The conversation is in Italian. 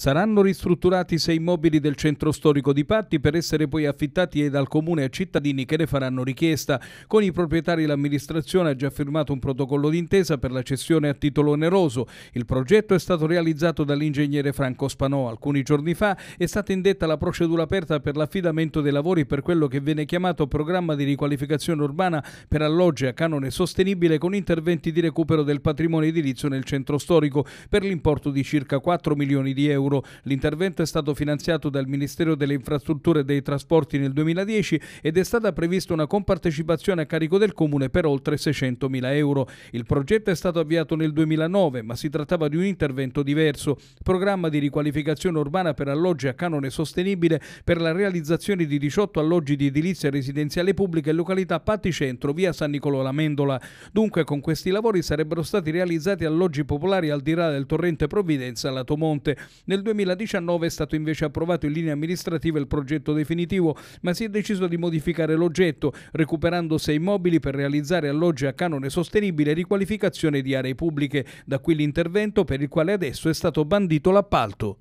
Saranno ristrutturati sei immobili del centro storico di Patti per essere poi affittati dal comune a cittadini che ne faranno richiesta. Con i proprietari l'amministrazione ha già firmato un protocollo d'intesa per la cessione a titolo oneroso. Il progetto è stato realizzato dall'ingegnere Franco Spanò. Alcuni giorni fa è stata indetta la procedura aperta per l'affidamento dei lavori per quello che viene chiamato programma di riqualificazione urbana per alloggi a canone sostenibile con interventi di recupero del patrimonio edilizio nel centro storico per l'importo di circa 4 milioni di euro euro. L'intervento è stato finanziato dal Ministero delle Infrastrutture e dei Trasporti nel 2010 ed è stata prevista una compartecipazione a carico del Comune per oltre 600.000 euro. Il progetto è stato avviato nel 2009, ma si trattava di un intervento diverso. Programma di riqualificazione urbana per alloggi a canone sostenibile per la realizzazione di 18 alloggi di edilizia residenziale pubblica in località Paticentro, via San Nicolò Lamendola. Dunque con questi lavori sarebbero stati realizzati alloggi popolari al di là del torrente Provvidenza a Monte. Nel nel 2019 è stato invece approvato in linea amministrativa il progetto definitivo, ma si è deciso di modificare l'oggetto, recuperando sei immobili per realizzare alloggi a canone sostenibile e riqualificazione di aree pubbliche. Da qui l'intervento per il quale adesso è stato bandito l'appalto.